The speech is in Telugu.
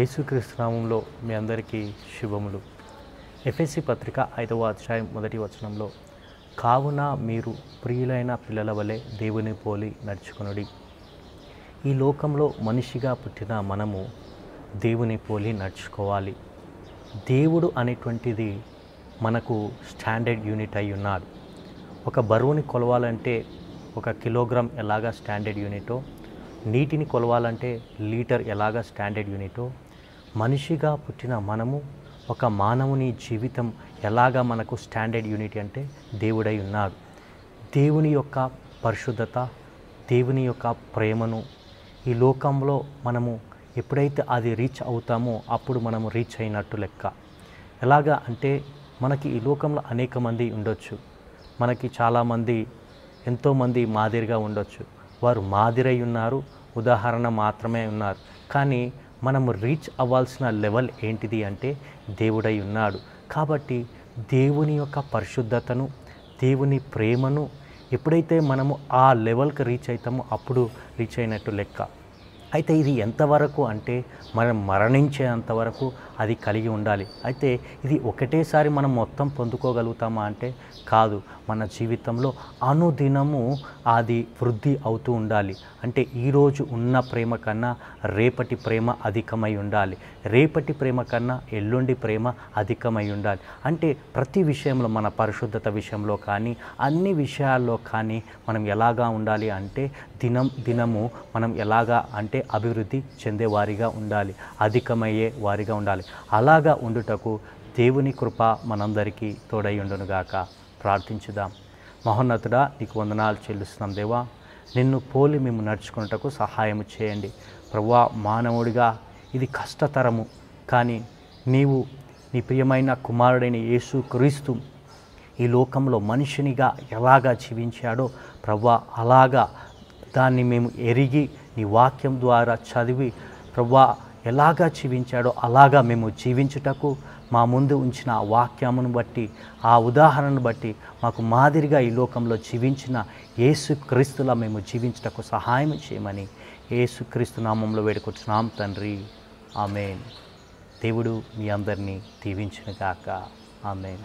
నామంలో మీ అందరికీ శుభములు ఎఫ్ఎస్సి పత్రిక ఐదవ అధ్యాయం మొదటి వచనంలో కావున మీరు ప్రియులైన పిల్లల వలె దేవుని పోలి నడుచుకునుడి ఈ లోకంలో మనిషిగా పుట్టిన మనము దేవుని పోలి నడుచుకోవాలి దేవుడు అనేటువంటిది మనకు స్టాండర్డ్ యూనిట్ అయి ఉన్నాడు ఒక బరువుని కొలవాలంటే ఒక కిలోగ్రామ్ ఎలాగా స్టాండర్డ్ యూనిటో నీటిని కొలవాలంటే లీటర్ ఎలాగా స్టాండర్డ్ యూనిటో మనిషిగా పుట్టిన మనము ఒక మానవుని జీవితం ఎలాగా మనకు స్టాండర్డ్ యూనిట్ అంటే దేవుడై ఉన్నాడు దేవుని యొక్క పరిశుద్ధత దేవుని యొక్క ప్రేమను ఈ లోకంలో మనము ఎప్పుడైతే అది రీచ్ అవుతామో అప్పుడు మనము రీచ్ అయినట్టు లెక్క ఎలాగా అంటే మనకి ఈ లోకంలో అనేక మంది ఉండొచ్చు మనకి చాలామంది ఎంతోమంది మాదిరిగా ఉండొచ్చు వారు మాదిరై ఉన్నారు ఉదాహరణ మాత్రమే ఉన్నారు కానీ మనము రీచ్ అవ్వాల్సిన లెవెల్ ఏంటిది అంటే దేవుడై ఉన్నాడు కాబట్టి దేవుని యొక్క పరిశుద్ధతను దేవుని ప్రేమను ఎప్పుడైతే మనము ఆ లెవెల్కి రీచ్ అవుతామో అప్పుడు రీచ్ అయినట్టు లెక్క అయితే ఇది ఎంతవరకు అంటే మనం మరణించేంతవరకు అది కలిగి ఉండాలి అయితే ఇది ఒకటేసారి మనం మొత్తం పొందుకోగలుగుతామా అంటే కాదు మన జీవితంలో అనుదినము అది వృద్ధి అవుతూ ఉండాలి అంటే ఈరోజు ఉన్న ప్రేమ కన్నా రేపటి ప్రేమ అధికమై ఉండాలి రేపటి ప్రేమ కన్నా ఎల్లుండి ప్రేమ అధికమై ఉండాలి అంటే ప్రతి విషయంలో మన పరిశుద్ధత విషయంలో కానీ అన్ని విషయాల్లో కానీ మనం ఎలాగా ఉండాలి అంటే దినం దినము మనం ఎలాగా అంటే అంటే అభివృద్ధి చెందేవారిగా ఉండాలి అధికమయ్యే వారిగా ఉండాలి అలాగా ఉండుటకు దేవుని కృప మనందరికీ తోడై ఉండునుగాక ప్రార్థించుదాం మహోన్నతుడా నీకు వందనాలు చెల్లిస్తున్నాం దేవా నిన్ను పోలి మేము నడుచుకున్నటకు సహాయం చేయండి ప్రవ్వా మానవుడిగా ఇది కష్టతరము కానీ నీవు నీ ప్రియమైన కుమారుడైన యేసు క్రీస్తు ఈ లోకంలో మనిషినిగా ఎలాగా జీవించాడో ప్రవ్వా అలాగా దాన్ని మేము ఎరిగి నీ వాక్యం ద్వారా చదివి ప్రభా ఎలాగా జీవించాడో అలాగా మేము జీవించుటకు మా ముందు ఉంచిన ఆ వాక్యమును బట్టి ఆ ఉదాహరణను బట్టి మాకు మాదిరిగా ఈ లోకంలో జీవించిన ఏసుక్రీస్తుల మేము జీవించటకు సహాయం చేయమని ఏసుక్రీస్తు నామంలో వేడుకొచ్చున్నాం తండ్రి ఆమెన్ దేవుడు మీ అందరినీ కాక ఆమెన్